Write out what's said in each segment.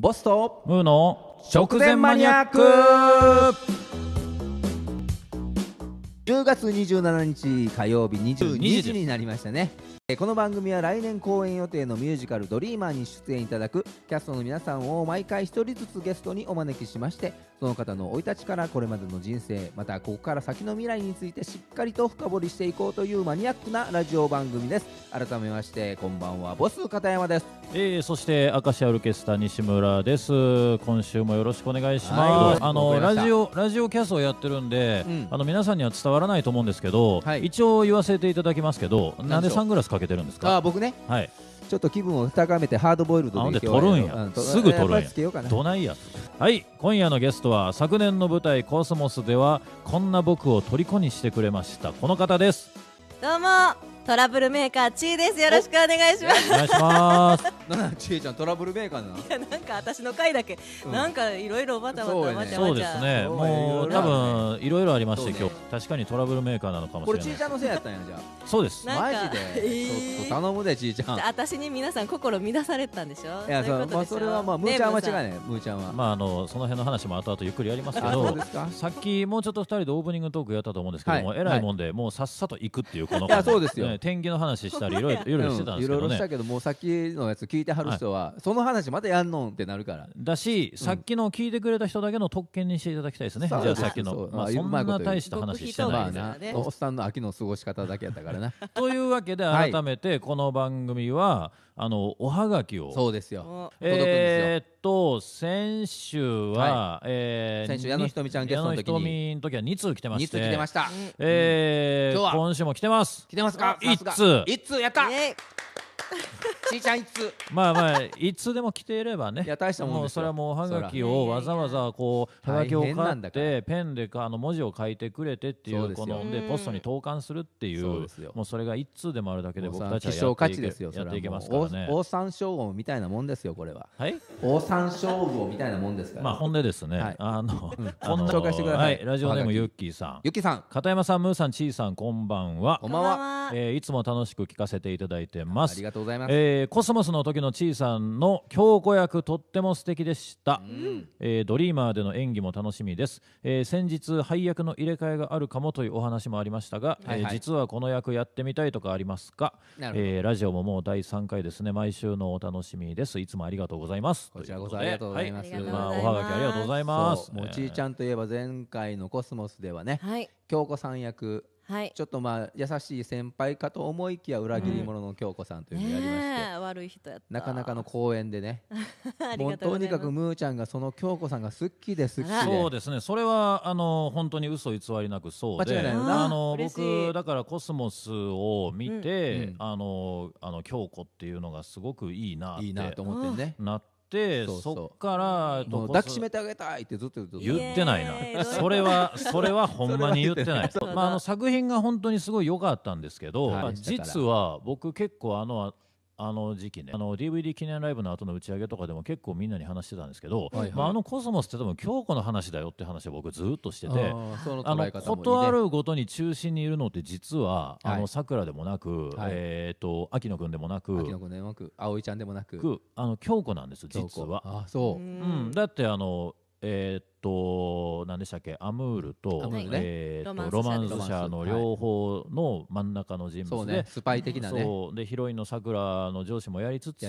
ボスとムーの直前マニアック10月27日火曜日22時になりましたねこの番組は来年公演予定のミュージカル「ドリーマー」に出演いただくキャストの皆さんを毎回1人ずつゲストにお招きしましてその方の生い立ちからこれまでの人生またここから先の未来についてしっかりと深掘りしていこうというマニアックなラジオ番組です改めましてこんばんはボス片山です、えー、そして明石アルケスタ西村です今週もよろしくお願いします、あのラジオラジオキャストをやってるんで、うん、あの皆さんには伝わらないと思うんですけど、はい、一応言わせていただきますけどなんでサングラスかかけてるんですかあ僕ね、はい、ちょっと気分を高めてハードボイルドで取るんや、うん、すぐ取るんやどないやはい今夜のゲストは昨年の舞台「コスモス」ではこんな僕を虜にしてくれましたこの方ですどうもトラブルメーカーちいですよろしくお願いしますお願いします なちえちゃんトラブルメーカーないやなんか私の回だけ、うん、なんかいろいろバタバタバタそうですねもう多分いろいろありまして今日確かにトラブルメーカーなのかもしれないこれちいちゃんのせいやったんやじゃそうですマジでちょっと頼むでちいちゃん私に皆さん心乱されたんでしょいやそうまあそれはまあむーちゃんは間違いないむーちゃんはまああのその辺の話も後々ゆっくりやりますけどさっきもうちょっと二人でオープニングトークやったと思うんですけどもえらいもんでもうさっさと行くっていうこのそうですよね天気の話したりいろいろいろしてたんですけどね、うん、いろいろしたけどもうさっきのやつ聞いてはる人は、はい、その話またやんのんってなるからだし、うん、さっきの聞いてくれた人だけの特権にしていただきたいですね、じゃあさっきのまあ、そんな大した話してないでね、おっさんの秋の過ごし方だけやったからな というわけで改めてこの番組は、はいあのおはがきをそうですよ届くんですよえー、っと先週は、はい、えー、先週矢野ひとみちゃんゲストの時に矢野ひとみの時は2通来てまして2通来てました、えー、今今週も来てます来てますか1通1通やった、えー ちいちゃんいつ。まあまあいつでも来ていればねいや大したもんですようそれはもうおはがきをわざわざこうはがきを買んってペンでかあの文字を書いてくれてっていうこのでポストに投函するっていうそうですよもうそれが一通でもあるだけで僕たちはやっていけますからねオオサンショウウオみたいなもんですよこれははいオサンショウウオみたいなもんですから、まあ本音ですね、はいあのあの紹介してくださいはい、ラジオネームゆっきーさんゆきさん片山さんむーさんちいさんこんばんはこんばんはえーいつも楽しく聞かせていただいてますありがとうとうございます、えー、コスモスの時のちいさんの京子役とっても素敵でした、うん、えー、ドリーマーでの演技も楽しみです、えー、先日配役の入れ替えがあるかもというお話もありましたが、はいはい、え実はこの役やってみたいとかありますか、えラジオももう第3回ですね毎週のお楽しみですいつもありがとうございますこちらこそありがとうございます、はい、まあ、おはがきありがとうございますもちいちゃんといえば前回のコスモスではね、はい、京子さん役はい、ちょっとまあ優しい先輩かと思いきや裏切り者の京子さんというのをやりまして、うん、悪い人やなかなかの公演でね もうとにかくむーちゃんがその京子さんが好きで好きでそうですねそれはあの本当に嘘偽りなくそうであの僕だからコスモスを見て、うん、あのあの京子っていうのがすごくいいなっていいなと思ってねなってってそうそうそっから抱きしめてあげたいってずっと言う言ってないなそれはそれはほんまに言ってないまああの作品が本当にすごい良かったんですけど、はいまあ実は僕結構あのあの時期ねあの DVD 記念ライブの後の打ち上げとかでも結構みんなに話してたんですけど、はいはい、まあ、あのコスモスって多分京子の話だよって話を僕ずっとしててあのことあるごとに中心にいるのって実はさくらでもなく、はい、えーと、秋野君でもなく秋野君でもなく葵ちゃんでもなくあの京子なんです実は。あそう、うん、だってあのえーと何でしたっけアムールと,、えー、とロマンス社の両方の真ん中の人物で、スパイ的なねでヒロインの桜の上司もやりつつ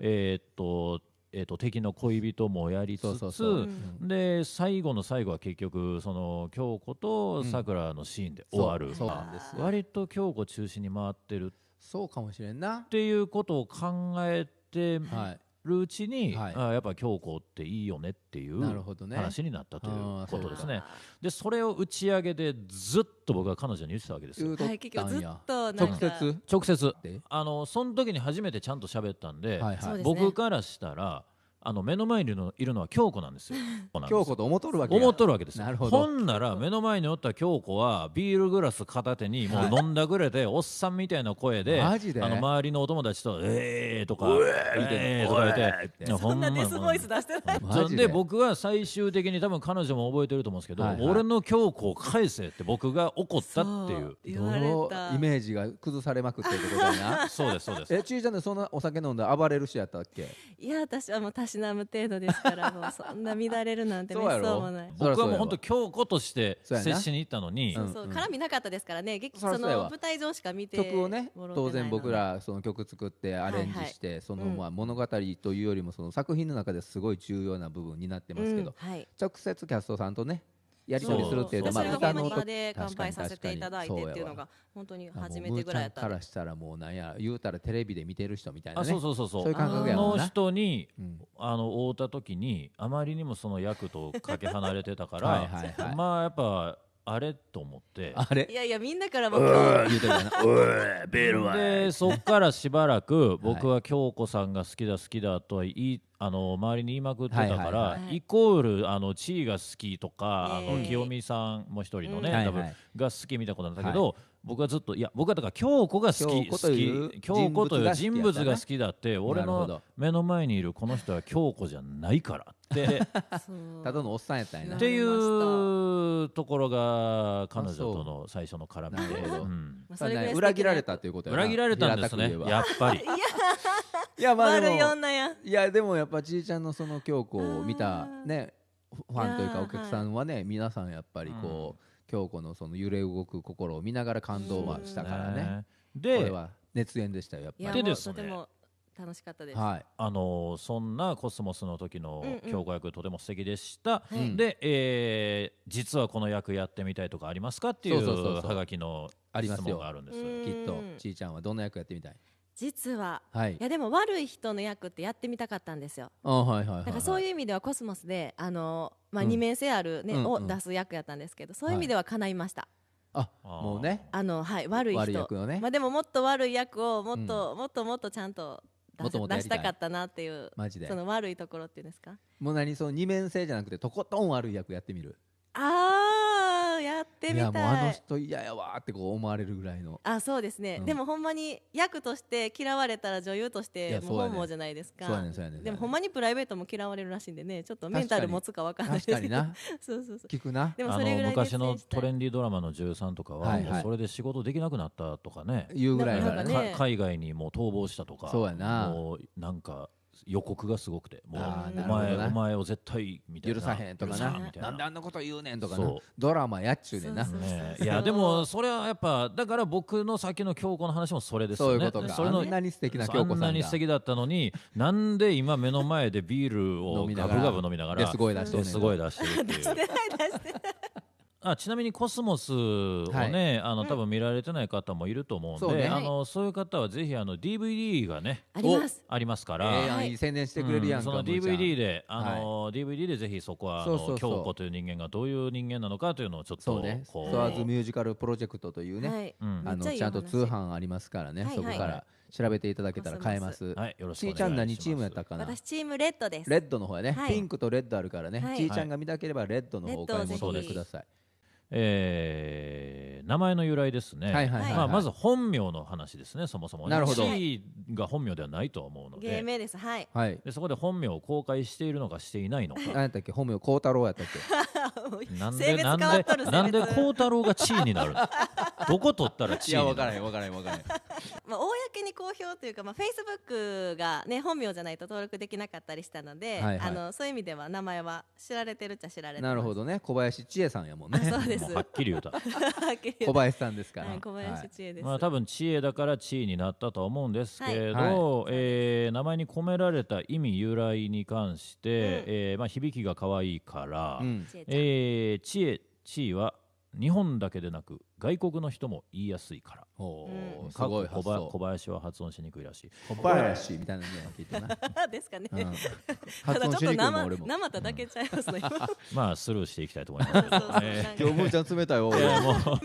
えっとえー、と敵の恋人もやりつつで最後の最後は結局その京子とさくらのシーンで終わる、割と京子中心に回ってるそうかもしれんなっていうことを考えて、はい、るうちに、はい、あやっぱ強行っていいよねっていう話になったということですね。ねでそれを打ち上げでずっと僕は彼女に言ってたわけですよ。はい、結局ずっと直接直接あのその時に初めてちゃんと喋ったんで、はいはい、僕からしたら。あの目の前にいるのいるのは京子なんですよ。京子と思っとるわけ思っとるわけですよ。なるほどほんなら目の前におった京子はビールグラス片手にもう飲んだぐれておっさんみたいな声でマジであの周りのお友達と「えー」とか「えー」とか言ってそんなデスボイス出してないそんで僕は最終的に多分彼女も覚えてると思うんですけど「俺の京子を返せ」って僕が怒ったっていう言われたイメージが崩されまくってることだな そうですそうですえちいちゃんでそんなお酒飲んで暴れる人やったっけいや私はもうしなむ程度ですからもうそんな乱れるなんてめっそうもない僕はもう本当強子として接しに行ったのにそうそう絡みなかったですからね劇その舞台上しか見て曲をね当然僕らその曲作ってアレンジして、はいはい、そのまあ物語というよりもその作品の中ですごい重要な部分になってますけど、うんはい、直接キャストさんとねやり取りするっていうのは、まあ、歌ので乾杯させていただいてっていうのが本当に初めてぐらいやったからしたらもうなんや言うたらテレビで見てる人みたいな、ね、そうそうそうそうそういう感覚やもんなあの人に、うあの会うた時にあまりにもその役とかけ離れてたからはい、まあやっぱあれと思ってあれいやいやみんなから僕は言うてるなおールはでそっからしばらく僕は京子さんが好きだ好きだとは言いあの周りに言いまくってたから、はいはい、イコールあの地位が好きとか、えー、あの清美さんも一人のね、うん、多分が好き見たことなんだけど、はい僕はずっといや僕はだから京子が好き好き京子という人物が好きだって俺の目の前にいるこの人は京子じゃないからって ただのおっさんやったんやなっていうところが彼女との最初の絡みで、うん、裏切られたということや裏切られたんですねやっぱりいやまあでもいやでもやっぱちいちゃんのその京子を見たねファンというかお客さんはね皆さんやっぱりこう、京子のその揺れ動く心を見ながら感動はしたからね。でこれは熱演でしたよやっぱり。でですね。楽しかったです、はい、あのそんなコスモスの時の京子役、うんうん、とても素敵でした、はい、で、えー、実はこの役やってみたいとかありますかっていうはがきの質問があるんですきっとちーちゃんはどんな役やってみたい実は、はい、いやでも悪い人の役ってやってみたかったんですよ。はいはいはいはい、だからそういう意味ではコスモスであの、まあ、二面性あるね、うん、を出す役やったんですけど、うんうん、そういう意味では叶いました。あもうねあの、はい、悪い人、ね、まあ、でももっと悪い役をもっと、うん、もっともっとちゃんと出したかったなっていうその悪いところっていうんですかもう何その二面性じゃなくてとことん悪い役やってみるああやってみたいいやもうあの人嫌やわってこう思われるぐらいのあそうですね、うんでもほんまに役として嫌われたら女優としてもう本望じゃないですかそうやねそうやねでもほんまにプライベートも嫌われるらしいんでねちょっとメンタル持つかわかんないですかにな そうそうそう聞くなでもそれのぐらいで昔のトレンディードラマの13とかは、はいはいそれで仕事できなくなったとかね言うぐらいのなんねか海外にもう逃亡したとかそうやなもうなんか予告がすごくてもうお前、お前を絶対みたいな許さへんとかな なんであんなこと言うねんとかなドラマやっちゅうねんな、いやでもそれはやっぱだから僕の先の京子の話もそれですよねそれのあんな何素敵な京子さんがあんなに素敵だったのになんで今目の前でビールをガブガブ飲みながらすごい出してる 出してない出してないあちなみにコスモスをね、あの多分見られてない方もいると思うんで、そうあのそういう方はぜひあの DVD がねありますありますから、ええやい宣伝してくれるやんか、その DVD であの、DVD でぜひそこはそうそうそう京子という人間がどういう人間なのかというのをちょっとそうね「こうアーズミュージカルプロジェクト」というね、はいあのちゃいいちゃんと通販ありますからね、はいはいそこから調べていただけたら買えます。はいよろしくお願いしますちーちゃん何チームやったかな。私チームレッドですレッドの方やね、はいピンクとレッドあるからね、はいちーちゃんが見たければレッドの方をお買いは求めください。えー、名前の由来ですね、はいはいはいまあ、まず本名の話ですねそもそもなるほど1位が本名ではないと思うの芸で名ですはいでそこで本名を公開しているのかしていないのか 何やったっけ本名孝太郎やったっけなんでなんでなんで孝太郎が地位になるの どこ取ったらいや分からへん分からへん分からへんまあ公に公表というかまあフェイスブックがね本名じゃないと登録できなかったりしたので、はいはい、あのそういう意味では名前は知られてるっちゃ知られてなるほどね小林千恵さんやもんね そうですはっきり言うた 小林さんですから、はい、小林千恵です、はい、まあ多分知恵だから地位になったと思うんですけれど、はい、えー、名前に込められた意味由来に関して、うん、えー、まあ響きが可愛いから、うん、えー、知恵地位は日本だけでなく外国の人も言いやすいから、すごい発想小林は発音しにくいらしい小林みたいなの聞いてな ですかね、うん、発音しにく生田だけちゃいますね、まあスルーしていきたいと思います今日むーちゃん冷たいわ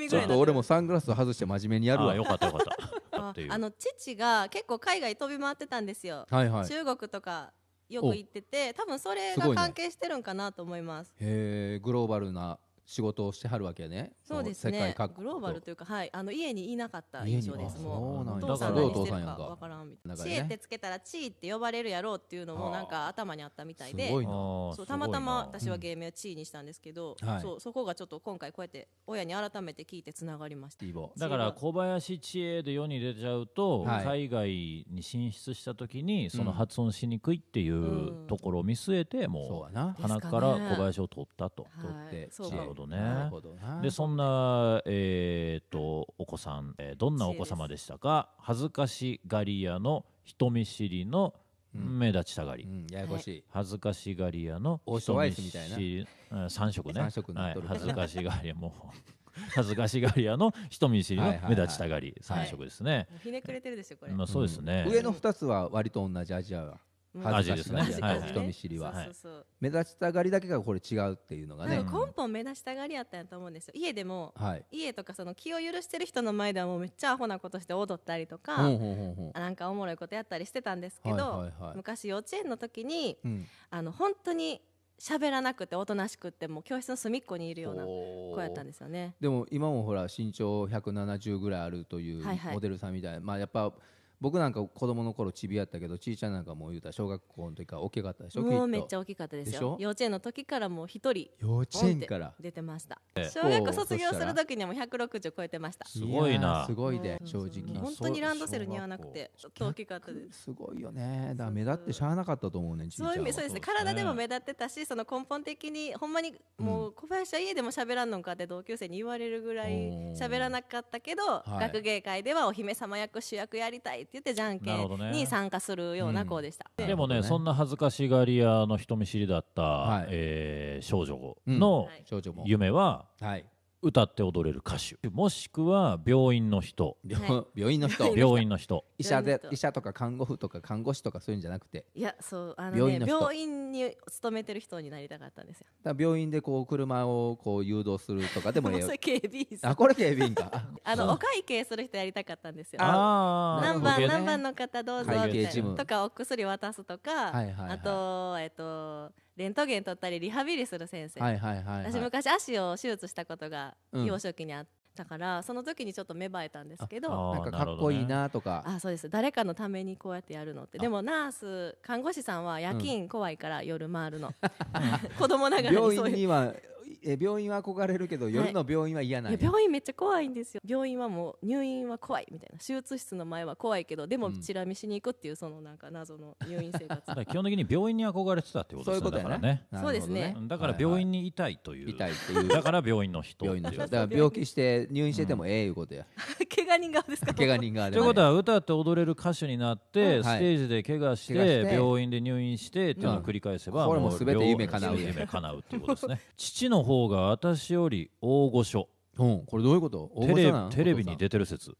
ちょっと俺もサングラス外して真面目にやるわよかったよかったあの父が結構海外飛び回ってたんですよ、中国とかよく行ってて多分それが関係してるんかなと思いますす、ね、へえグローバルな仕事をしてはるわけね。そうですね。グローバルというか、はい、あの家にいなかった印象です。もう、お父さん何してるかわからんみたいな。知恵ってつけたら、地位って呼ばれるやろうっていうのも、なんか頭にあったみたいで。そう、たまたま、私は芸名地位にしたんですけど、そう、そこがちょっと今回こうやって、親に改めて聞いてつながりました。だから、小林知恵で世に出ちゃうと、海外に進出した時に、その発音しにくいっていうところを見据えて、もう。鼻から小林を取ったと。取って。知恵どね。なるほどなでそんな、えーと、お子さん、えー、どんなお子様でしたか恥ずかしがり屋の人見知りの目立ちたがり、うん、ややこしい恥ずかしがり屋の人見知り3色ね3色、はい、恥ずかしがり屋も 恥ずかしがり屋の人見知りの目立ちたがり3色ですね、はいはいはい、ひねくれてるでしょこれ、まあ、そうですね、うん、上の2つは割と同じアジアは恥ずかしがり、ねは人見知りは、目立ちたがりだけがこれ違うっていうのがね根本目立ちたがりやったんやと思うんですよ家でも、家とかその気を許してる人の前ではもうめっちゃアホなことして踊ったりとか、なんかおもろいことやったりしてたんですけど、昔幼稚園の時に、あの本当に喋らなくておとなしくても教室の隅っこにいるような子やったんですよねでも今もほら身長170ぐらいあるというモデルさんみたいな、い、まあやっぱ僕なんか子供の頃ちびやったけどちいちゃんなんかもう言うたら小学校の時から大きかったでしょもうめっちゃ大きかったですよ幼稚園の時からもう一人幼稚園から出てました小学校卒業する時にはもう160超えてましたすごいなすごいで正直本当にランドセル似合わなくてちょっと大きかったですすごいよねだ目立ってしゃあなかったと思うねそういう意味そうですね体でも目立ってたしその根本的にほんまにもう小林は家でも喋らんのかって同級生に言われるぐらい喋らなかったけど学芸会ではお姫様役主役やりたいって言ってじゃんけんに参加するような子でした、ねうん、でもね、ね、そんな恥ずかしがり屋の人見知りだった、はい、えー、少女の、はい、夢は、はい、歌って踊れる歌手もしくは病院の人病病院の人 病院の人医者で医者とか看護婦とか看護師とかそういうんじゃなくていやそうあの、ね、病院の病院に勤めてる人になりたかったんですよだ病院でこう車をこう誘導するとかでもええ それ警備員あこれ警備員か あのお会計する人やりたかったんですよあ何番、ね、何番の方どうぞとかお薬渡すとか、はいはいはい、あとえっとレントゲン取ったりリハビリする先生、はいはいはいはい、私昔足を手術したことが幼少期にあって。うんからその時にちょっと芽生えたんですけどなんかかっこいいなとか、あそうです誰かのためにこうやってやるのってでもナース看護師さんは夜勤怖いから夜回るの、うん、子供ながらにそういう病院にはえ病院は憧れるけど夜の病院は嫌なんや、はい、病院めっちゃ怖いんですよ病院はもう入院は怖いみたいな手術室の前は怖いけどでもチラ見しに行くっていうそのなんか謎の入院生活、うん、基本的に病院に憧れてたってことですねそういうことね、ね、そうですねだから病院にいたいという、はいはい、痛いっていうだから病院の人病院の人だから病気して入院しててもええいうことや、うん、怪我人側ですか怪我人側で、ね、ということは歌って踊れる歌手になって、ステージで怪我して病院で入院してっていうのを繰り返せば、これも全て夢叶う夢叶うっていうことですね 父の方方が私より大御所うん、これどういうことテレテレビに出てる説う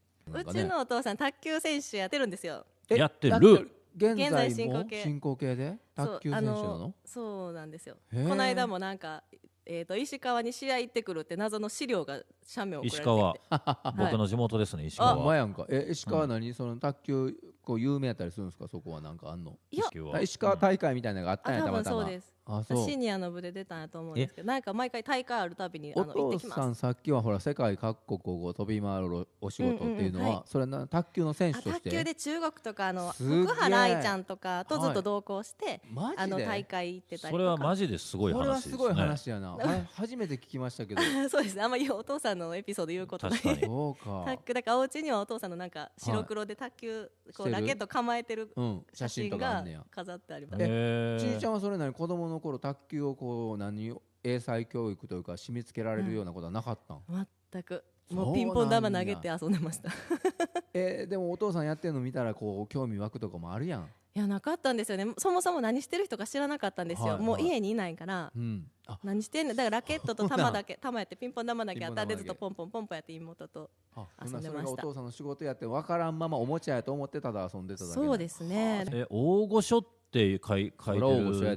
ちのお父さん卓球選手やってるんですよやってる現在在進行形進行形で卓球選手なあのそうなんですよこの間もなんか、えー、と石川に試合行ってくるって謎の資料が写メを送られてて石川 僕の地元ですね石川のお前やんかえ石川何その卓球構有名やったりするんですかそこはなんかあんの石川大会みたいなのがあったんやたまたまそうですシニアの部で出たんやと思うんですけどなんか毎回大会あるたびにあのお父さんさっきはほら世界各国を飛び回るお仕事っていうのは、それな卓球の選手として卓球で中国とかの福原愛ちゃんとかとずっと同行して、あの大会行ってたりそれはマジですごい話です、ね、すごい話やな初めて聞きましたけど そうですあんまりお父さんのエピソード言うことないそうかだからお家にはお父さんのなんか白黒で卓球こうラケット構えてる写真が飾ってあります、うん、ちいちゃんはそれなり子供の頃卓球をこう何英才教育というか締め付けられるようなことはなかったん、うん、全くもうピンポン玉投げて遊んでました えー、でもお父さんやってるの見たらこう興味湧くとかもあるやんいやなかったんですよねそもそも何してる人か知らなかったんですよ、はいはい、もう家にいないから、うん、何してんのだからラケットと玉だけ玉やってピンポン玉だけ当たってずっとポンポンポンポンやって妹と遊んでましたお父さんの仕事やって分からんままおもちゃやと思ってただ遊んでただけそうですねえ大御所って書い書いて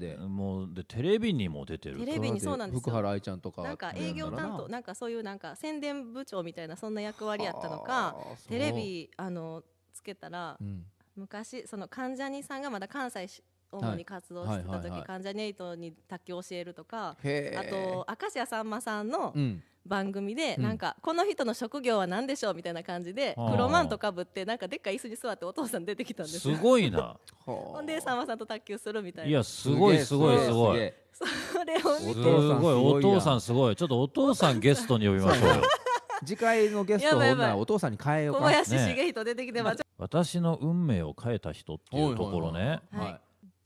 るもうでテレビにも出てるテレビにそうなんです福原愛ちゃんとかなんか営業担当なんかそういうなんか宣伝部長みたいなそんな役割やったのかテレビあのつけたら、うん昔その関ジャニさんがまだ関西し主に活動してた時、はい、関ジャニエイトに卓球教えるとかあと明石家さんまさんの、番組で、なんかこの人の職業は何でしょうみたいな感じで、黒マントかぶってなんかでっかい椅子に座ってお父さん出てきたんですすごいなほんでさんまさんと卓球するみたいないやすごいすごいすごいそれを見てすごいお父さんすごいちょっとお父さんゲストに呼びましょうよ 次回のゲストを女お父さんに変えようか小林茂人出てきてます、ね、私の運命を変えた人っていうところね、はい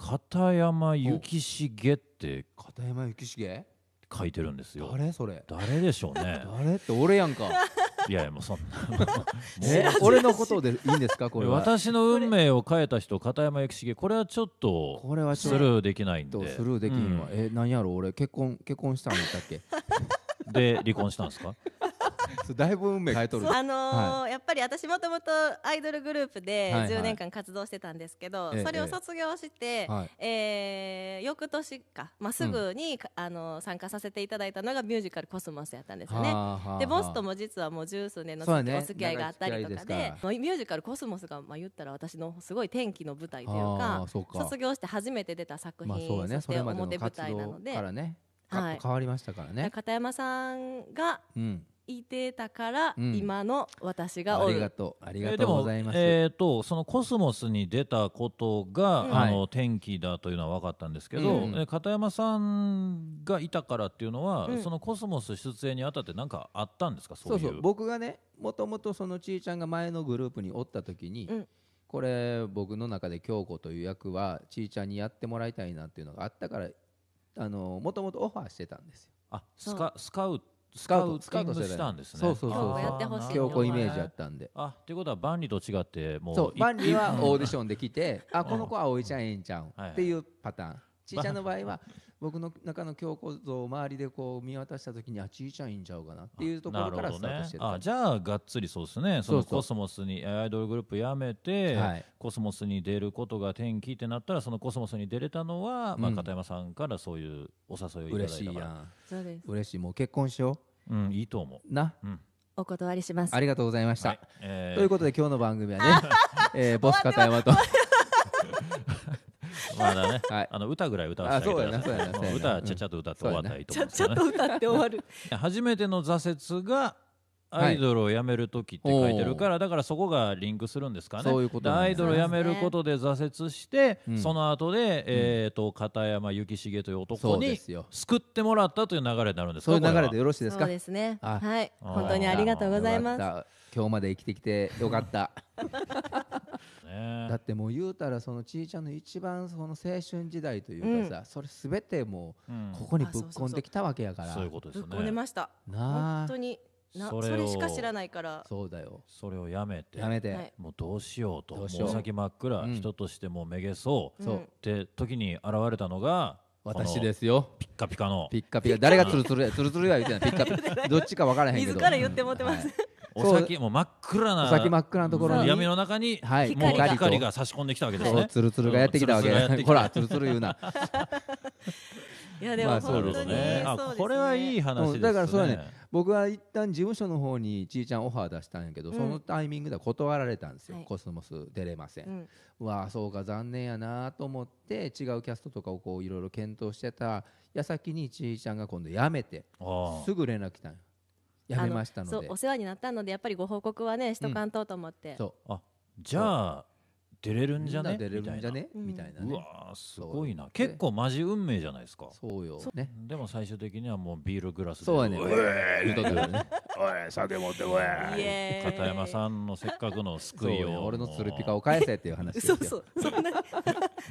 片山幸重って片山幸重書いてるんですよ誰それ誰でしょうね 誰って俺やんかいやいやもうそんな 俺のことでいいんですかこれ私の運命を変えた人片山幸重これはちょっとこれはスルーできないんでスルーできんわ、うん、え何やろ俺結婚結婚したんだっけ で離婚したんですかそだいぶ運命変えとるあのーやっぱり私もともとアイドルグループで10年間活動してたんですけど、はいはい、それを卒業して、えええー、翌年か、まあ、すぐに、うん、あのー、参加させていただいたのがミュージカル「コスモス」やったんですよね。でボスとも実はもう十数年のお付き合いがあったりとかで、ね、ミュージカル「コスモスが」まあ、言ったら私のすごい天気の舞台というか卒業して初めて出た作品、まあね、そして表舞台なので。ね、はい、変わりましたからね片山さんが、うん、いてたから、うん、今の私がおるありがとうありがとうございます、えー、とそのコスモスに出たことが、うん、あの天気だというのは分かったんですけど、うん、片山さんがいたからっていうのは、そのコスモス出演にあたって何かあったんですかそうそう僕がねもともとそのちいちゃんが前のグループにおった時に、これ僕の中で京子という役はちいちゃんにやってもらいたいなっていうのがあったからもともとオファーしてたんですよあスカスカウスカウトしたんですね。そうそうそう強行イメージあったんで。あってことは万里と違ってもうそう万里はオーディションで来てあこの子は葵ちゃんええんちゃんっていうパターン。ちいちゃんの場合は僕の中の強固像を周りでこう見渡した時にあちいちゃいんちゃうかなっていうところからスタートしてね、あじゃあがっつりそうですねそのコスモスにアイドルグループやめて、はい、コスモスに出ることが転機ってなったらそのコスモスに出れたのは、まあ、片山さんからそういうお誘いをいただいた嬉しいやんそうです嬉しいもう結婚しよううんいいと思うな、うんお断りしますありがとうございました、はいえー、ということで今日の番組はね、えー、ボス片山とまだね、はいあの歌ぐらい歌わせてあげ歌はちゃちゃっと歌って終わったらいいと思うんですちゃと歌って終わる。初めての挫折がアイドルを辞める時って書いてるから、だからそこがリンクするんですかねううこアイドルを辞めることで挫折して、うんその後で、えー、と片山幸重という男に救ってもらったという流れになるんですかそういう流れでよろしいですか。そうですね。はい、本当にありがとうございます。今日まで生きてきてよかった だってもう言うたらそのちいちゃんの一番その青春時代というかさ、それすべてもうここにぶっこんできたわけやから、そういうことでぶすっねこねました。本当になそれしか知らないからそうだよそれをやめてやめて、はい、もうどうしようともう先真っ暗、うん、人としてもめげそうって時に現れたのが私ですよピッカピカのピッカピカ誰がツルツルやツルツルは言ってない ピッカピカどっちか分からへんけど自ら言ってもってます、はいお先もう真っ暗な先真っ暗なところに闇の中に、はい、もう光が差し込んできたわけですねつるつるがやってきたわけほらつるつる言うな いやでも、まあ、そうですね、ね、あこれはいい話ですね、だからそうね僕は一旦事務所の方にちいちゃんオファー出したんやけど、そのタイミングで断られたんですよ、はい、コスモス出れません、うん、わあそうか残念やなと思って違うキャストとかをこういろいろ検討してた矢先にちいちゃんが今度辞めてすぐ連絡来たんややめましたのでお世話になったのでやっぱりご報告はねしとかんとと思って、うん、あじゃあ出れるんじゃね出れるんじゃねみたいな、ね、うわすごいな結構マジ運命じゃないですかそうよ、ね、でも最終的にはもうビールグラスでそうやね言うとくね おい酒持ってこい片山さんのせっかくの救いを、俺のツルピカを返せっていう話ですよそうそうそんな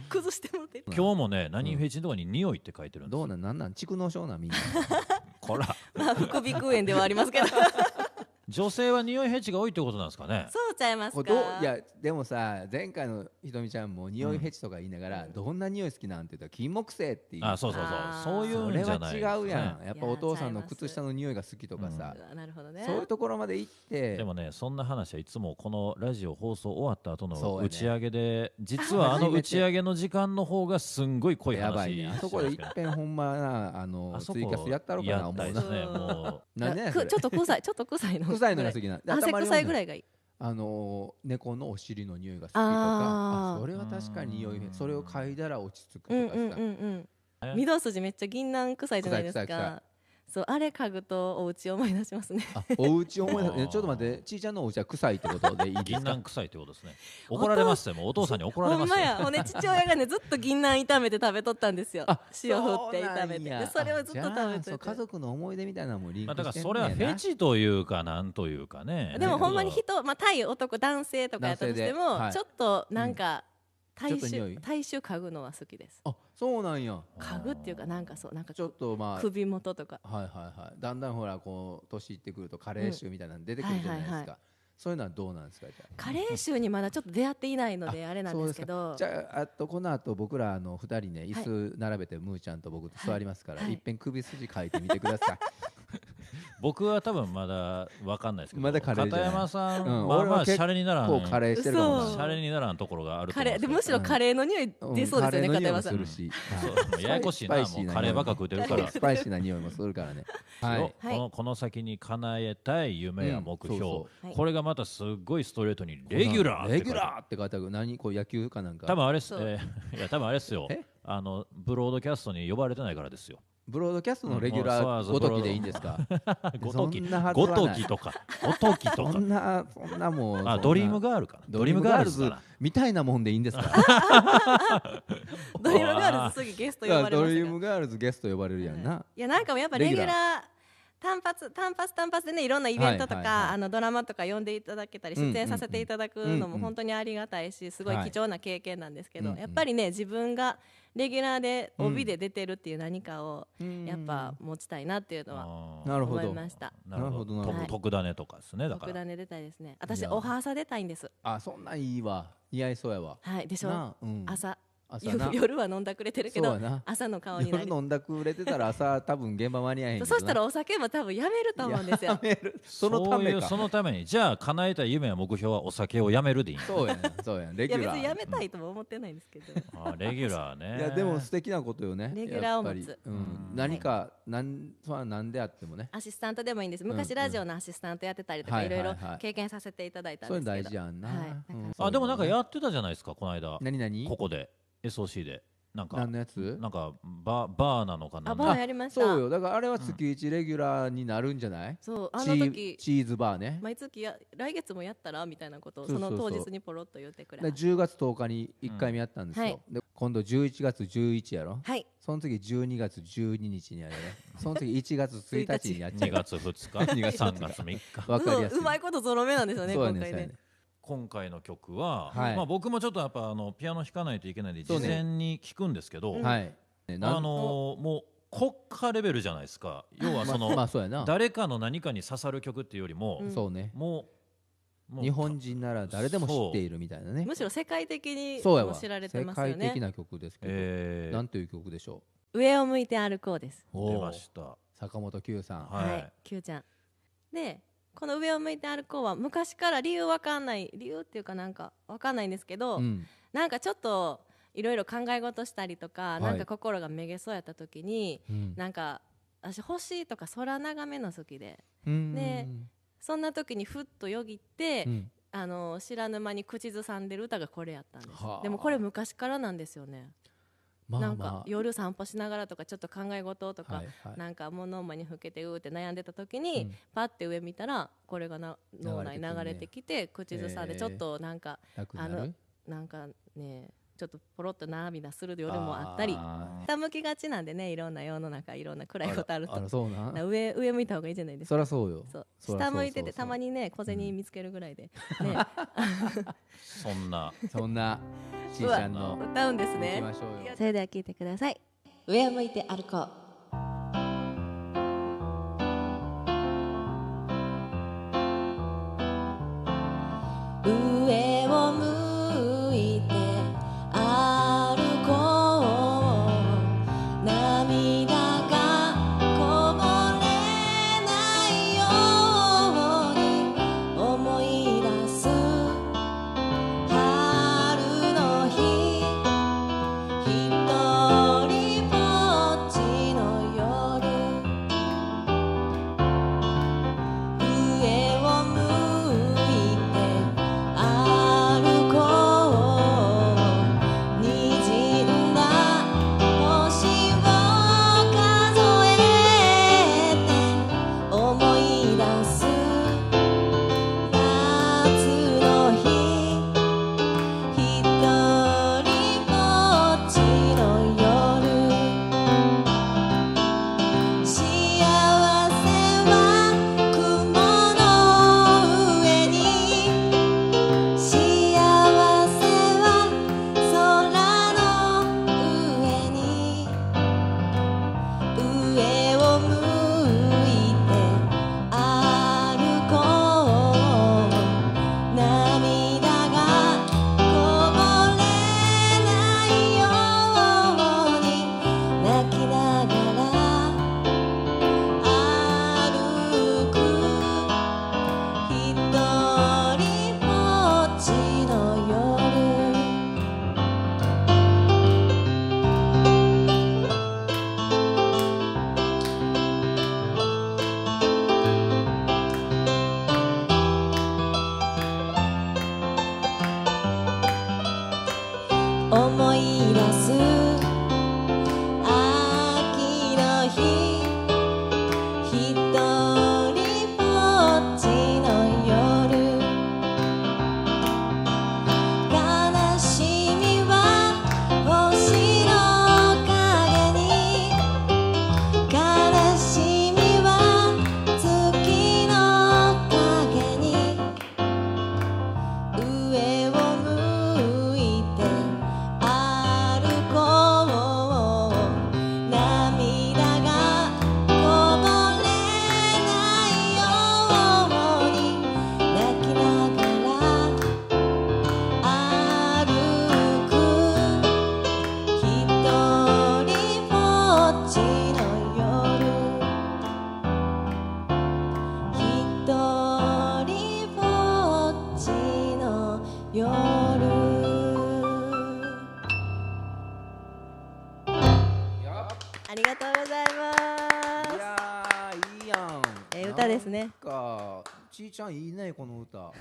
崩してもて 今日もね何フェチのとこに匂いって書いてるんですどうなんなんなん蓄膿症なみんなこら まあ副鼻腔炎ではありますけど女性は匂いヘチが多いってことなんですかねそうちゃいますかいやでもさ前回のひとみちゃんも匂いヘチとか言いながら、うん、どんな匂い好きなんて言ったら金木犀って言うあそうそうそうそういうそれは違うやん、やっぱお父さんの靴下の匂いが好きとかさ、なるほどねそういうところまで行ってでもねそんな話はいつもこのラジオ放送終わった後の打ち上げで、実はあの打ち上げの時間の方がすんごい濃い話やばいねあそこでいっぺんほんまなあの追加すやったろうかな思うな、ね、もう何ちょっと臭いちょっと臭いの臭いのが好きな汗臭いぐらいがいいあの猫のお尻の匂いが好きとかあそれは確かに匂いそれを嗅いだら落ち着くとかさ、うんうんうん筋めっちゃ銀杏臭いじゃないですかそうあれ嗅ぐとお家思い出しますね。お家思い出す ちょっと待ってちいちゃんのお家は臭いってことでいいですか。銀杏臭いってことですね。怒られますよもうお父さんに怒られますよ。ほんまやもうね父親がねずっと銀杏炒めて食べとったんですよ。塩振って炒めてそれをずっと食べて家族の思い出みたいなのもリンクしてんねんな。だからそれはフェチというかなんというかね。でもほんまに人まあ対男男性とかやったとしても、はい、ちょっとなんか、うん大衆大衆嗅ぐのは好きですあそうなんや嗅ぐっていうかなんかそうなんかちょっとまあ首元とかはいはいはいだんだんほらこう年いってくると加齢臭みたいなの出てくるじゃないですか、そういうのはどうなんですか加齢臭にまだちょっと出会っていないのであれなんですけどじゃあとこの後僕らの2人ね椅子並べて、むーちゃんと僕と座りますから、い、っぺん首筋書いてみてください 僕は多分まだ分かんないですけどまだカレーじ片ゃない山さん、うんまあ俺まはあシャレにならんカレーしてるシャレにならんところがあるとカでむしろカレーの匂い出そうですよね、片山さんややこしいなスもうカレーばっか食うてるから、スパイシーな匂いもするからねはいこのこの先に叶えたい夢や目標、これがまたすごいストレートにレギュラーレギュラーって書いてある何こう野球かなんか多分あれっす、そえーいや多分あれっすよあのブロードキャストに呼ばれてないからですよブロードキャストのレギュラーごときでいいんですか、ごときとかごときとかそんなそんなもうあドリームガールかドリームガールズみたいなもんでいいんですか ドリームガールズ次ゲスト呼ばれる。ドリームガールズゲスト呼ばれるやんな、はい、いやなんかもやっぱレギュラー単発単発単発でねいろんなイベントとか、あのドラマとか呼んでいただけたり出演させていただくのも本当にありがたいしすごい貴重な経験なんですけど、やっぱりね自分がレギュラーで帯で出てるっていう何かをやっぱ持ちたいなっていうのは思いました。なるほど、なるはい、特ダネとかですね。特ダネ出たいですね。私おはさ出たいんです。あ、そんないいわ。似合いそうやわ。はい、でしょ。うん、朝夜は飲んだくれてるけど朝の顔になる夜飲んだくれてたら朝多分現場間に合えへんそしたらお酒も多分やめると思うんですよやめるそのためにそのためにじゃあ叶えた夢や目標はお酒をやめるでいいそうやねそうやねレギュラーいや別にやめたいとも思ってないんですけど、レギュラーねいやでも素敵なことよねレギュラーを持つ、うん、何か何は何であってもねアシスタントでもいいんです昔ラジオのアシスタントやってたりとかいろいろ経験させていただいたんですけどそれ大事やんなあでもなんかやってたじゃないですかこの間何何ここで SOC でなんか何のやつなんかババーなのかなあバーやりましたそうよだからあれは月1レギュラーになるんじゃない、そうあの時チーズバーね毎月や来月もやったらみたいなことをその当日にポロッと言ってくれはで10月10日に1回目やったんですよ、うんはいで今度11月11やろはいその次12月12日にやるね その次1月1日にやっちゃ2月2日3月3日わうかりやすい、うまいことゾロ目なんですよねそうや今ねそうね今回の曲は、はいまあ、僕もちょっとやっぱあのピアノ弾かないといけないんで事前に聞くんですけど、はねあのーもう国家レベルじゃないですか要はその、誰かの何かに刺さる曲っていうよりも、そうね。もう日本人なら誰でも知っているみたいなねむ。しろ世界的に知られてます界よ的ねな曲ですけど、えーなんという曲でしょう上を向いて歩こうです出ました。坂本九さん。はい、はい、ちゃんでこの「上を向いて歩こう」は昔から理由わかんない理由っていうかなんかわかんないんですけど、うん、なんかちょっといろいろ考え事したりとか、はい、なんか心がめげそうやった時に、うん、なんか私星とか空眺めの好きで、でそんな時にふっとよぎって、うん、あの知らぬ間に口ずさんでる歌がこれやったんですでもこれ昔からなんですよねまあまあ、なんか夜散歩しながらとかちょっと考え事とか、はいはい、なんか物まにふけてうって悩んでた時に、うん、パッて上見たらこれがな脳内流れてきて口ずさでちょっとなんか、えー、あのなんかねちょっとポロっと涙する夜もあったり傾きがちなんでねいろんな世の中いろんな暗いことあるとそうな上上向いた方がいいじゃないですかそりゃそうよ下向いててたまにね小銭見つけるぐらいで、うん、ね そんなそんなちーちゃんの歌うんですねそれでは聞いてください上向いて歩こうちーちゃんいいねこの歌 いやこ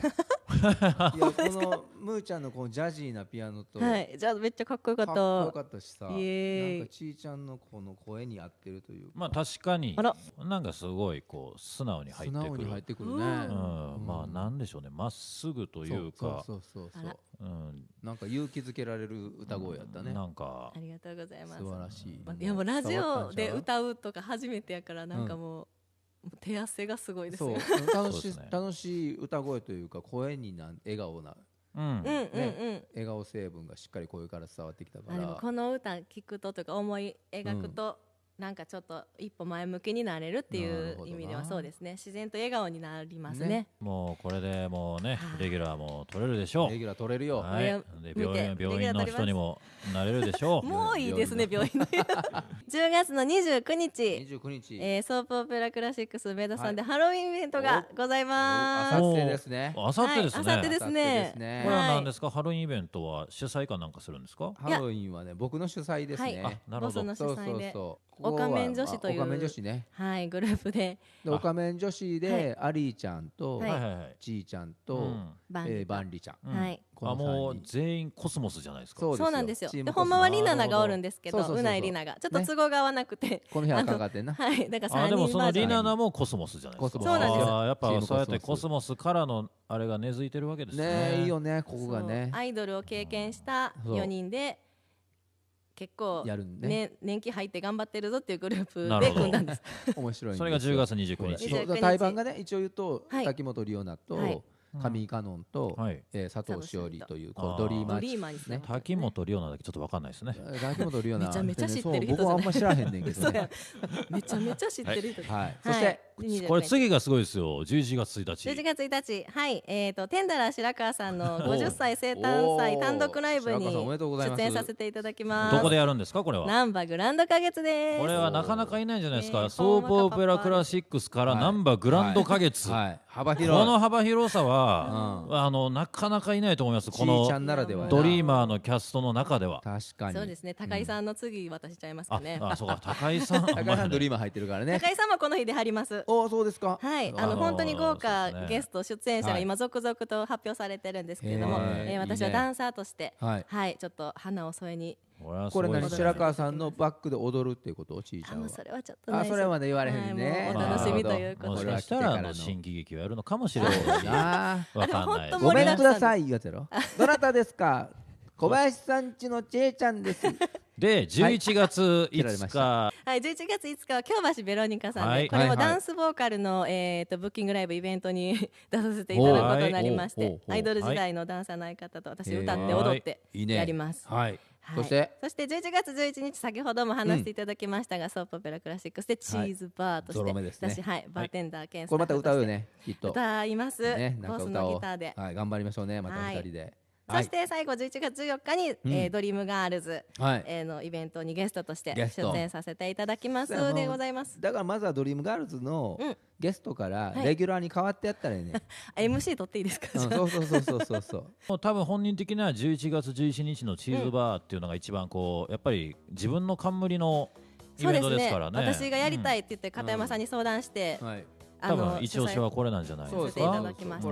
のむーちゃんのこのジャジーなピアノと、はい、じゃあめっちゃかっこよかったかっこよかったしさなんかちーちゃんのこの声に合ってるというまあ確かにあらなんかすごいこう素直に入ってくる素直に入ってくるね、うん、うん、まあなんでしょうねまっすぐというかそうそうそううん、なんか勇気づけられる歌声やったね、うん、なんかありがとうございます素晴らしい、ね、いやもうラジオで歌うとか初めてやからなんかもう、うん手汗がすごいですね 楽しね、楽しい歌声というか声になん笑顔な、うんねうんうんうん、笑顔成分がしっかり声から伝わってきたからこの歌聞くとというか思い描くと、なんかちょっと一歩前向きになれるっていう意味ではそうですね自然と笑顔になりますね、ね、もうこれでもうねレギュラーも取れるでしょうレギュラー取れるよ、はい、で病院病院の人にもなれるでしょうもういいですね病院の10 月の29日29日、えー、ソープオペラクラシックス梅田さんで、ハロウィンイベントがございますあさってですねあさってですね、はい、ですね、これは何ですか、ハロウィンイベントは主催かなんかするんですかハロウィンはね僕の主催ですね、あなるほどそうそうそうオカメン女子というオカメン女子ねはいグループででオカメン女子でアリーちゃんとちーちゃんとバンリちゃんはいあもう全員コスモスじゃないですかそうなんですよでほんまはリナナがおるんですけどうないリナがちょっと都合が合わなくてこの辺はかかってなはいだからでもそのリナナもコスモスじゃないですかそうなんですやっぱそうやってコスモスからのあれが根付いてるわけですねねいいよねここがねアイドルを経験した4人で結構やるんで、ね、年季入って頑張ってるぞっていうグループで組んだんです 面白いそれが10月29日そう対バンがね一応言うと、はい、滝本理央奈と、はい上カノンと、うん、えー、佐藤しおりというこうドリーマーですね滝本龍奈だけちょっと分かんないですね滝本龍奈めちゃめちゃ知ってる人、ね、僕はあんま知らへんねんけど、ね、めちゃめちゃ知ってる人、はい、はい、そして、これ次がすごいですよ十一月一日十一月一日はいえっ、ー、とテンダラー白川さんの 五十歳生誕祭単独ライブに出演させていただきますどこでやるんですかこれはナンバーグランド花月ですこれはなかなかいないんじゃないですか、えー、ソープオペラクラシックスからナンバーグランド花月、はいはい、幅広この幅広さは、うん、あのなかなかいないと思いますこのドリーマーのキャストの中では確かにそうですね高井さんの次渡しちゃいますかね、うん、あそうか高井さん 高井さんドリーマー入ってるからね高井さんもこの日で張りますあそうですかはいあの本当に豪華ゲスト出演者が今続々と発表されてるんですけれども、え私はダンサーとして、はいちょっと花を添えにこれ何白川さんのバックで踊るっていうことちいちゃんはそれはちょっとあそれまで言われへんね、お楽しみということもしかしたら新喜劇をやるのかもしれないなごめんくださいどなたですか小林さんちのちえちゃんですで11月5日はい、はい、11月5日は京橋ベロニカさんで、はい、これもダンスボーカルの、はいはい、えーと、ブッキングライブイベントに 出させていただくことになりまして、アイドル時代のダンサーの相方と私歌って踊ってやります。はい、いはい、そしてそして11月11日先ほども話していただきましたが、うん、ソープペラクラシックスでチーズバーとして、はいね、私はいバーテンダー兼、はい、これまた歌うよねきっと歌います、ね、コースのギターで、はい、頑張りましょうねまた二人で、そして最後11月14日に、うん、えー、ドリームガールズ、はい、えー、のイベントにゲストとして出演させていただきますでございますだからまずはドリームガールズの、ゲストからレギュラーに変わってやったらね、は い、MC 取っていいですか、うん、そうそうそうそうそうそう もう多分本人的には11月11日のチーズバーっていうのが一番こうやっぱり自分の冠のイベントですからね,、そうですね私がやりたいって言って片山さんに相談して、はい多分一押しはこれなんじゃないですか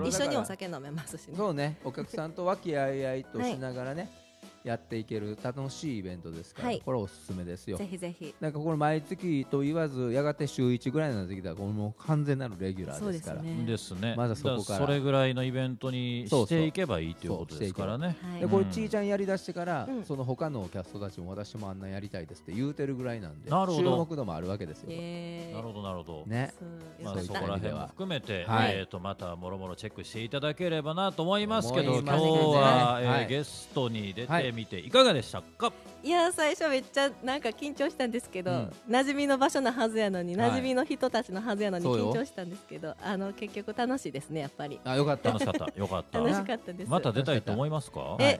一緒にお酒飲めますし、ね、そうねお客さんと和気あいあいとしながらね、はいやっていける楽しいイベントですから、はい、これおすすめですよぜひぜひなんかこれ毎月と言わずやがて週1ぐらいになってきたらこれもう完全なるレギュラーですからですねまだそこからそれぐらいのイベントにしていけばいいということですからねでこれちいちゃんやりだしてから、うん、その他のキャストたちも私もあんなやりたいですって言うてるぐらいなんでなるほど注目度もあるわけですよ、えー、なるほどなるほどねまあそこら辺は含めて、はい、えっ、ー、とまたもろもろチェックしていただければなと思いますけど今日は、ねえー、はい、ゲストに出てみていかがでしたかいや最初めっちゃなんか緊張したんですけど、うん、馴染みの場所のはずやのに、はい、馴染みの人たちのはずやのに緊張したんですけどあの結局楽しいですねやっぱりあよかった楽しかったよかった 楽しかったですまた出たいと思いますかえ、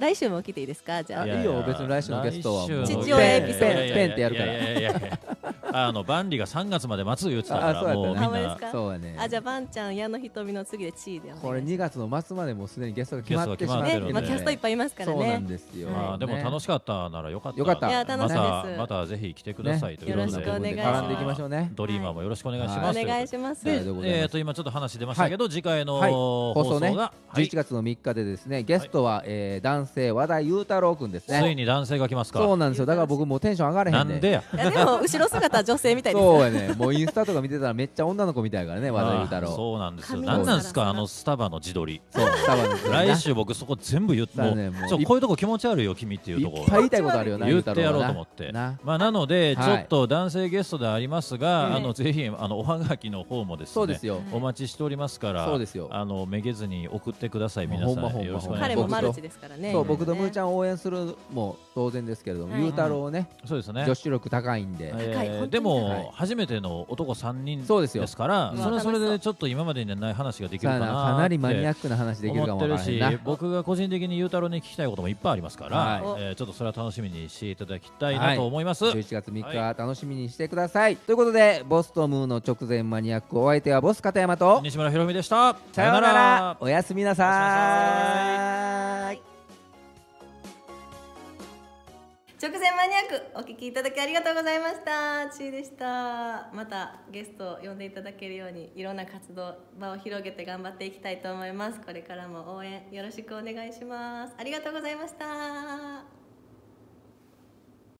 来週も来ていいですかじゃあいいよ別に来週のゲストは父親エピソードペンってやるからあの万里が3月まで待つ言ってたからもうみんなそうやねあじゃあバンちゃん矢の瞳の次で地位でこれ2月の末までもうすでにゲストが決まってしまってるキャストいっぱいいますからねそうなんですよでも楽しかったならよかったよかったいや楽しかったまたぜひ来てくださいということでろしくお願いしますドリーマーもよろしくお願いしますお願いしますえっと今ちょっと話出ましたけど次回の放送ね11月の3日でですねゲストは男性和田裕太郎君ですねついに男性が来ますかそうなんですよだから僕もテンション上がれへんででも後ろ姿女性みたいですそうやねもうインスタとか見てたらめっちゃ女の子みたいからね和田裕太郎そうなんですよ何なんですかあのスタバの自撮りそうスタバで来週僕そこ全部言ってもうこういうとこ気持ち悪いよ君っていうとこいっぱい言いたいことあるよな言ってやろうと思ってまあなのでちょっと男性ゲストでありますがあのぜひあのおはがきの方もですねお待ちしておりますからそうですよあのめげずに送ってください皆さんよろしくお願いしますそう僕とむーちゃん応援するも当然ですけれども裕太郎ねそうですね女子力高いんででも初めての男3人ですからそれはそれでちょっと今までにない話ができるかなかなりマニアックな話できるかも思ってるし僕が個人的にゆうたろうに聞きたいこともいっぱいありますから、えちょっとそれは楽しみにしていただきたいなと思います、11月3日楽しみにしてください、ということでボスとムーの直前マニアックお相手はボス片山と西村ひろみでしたさよならおやすみなさい直前マニアックお聞きいただきありがとうございましたちーでしたまたゲストを呼んでいただけるようにいろんな活動場を広げて頑張っていきたいと思いますこれからも応援よろしくお願いしますありがとうございました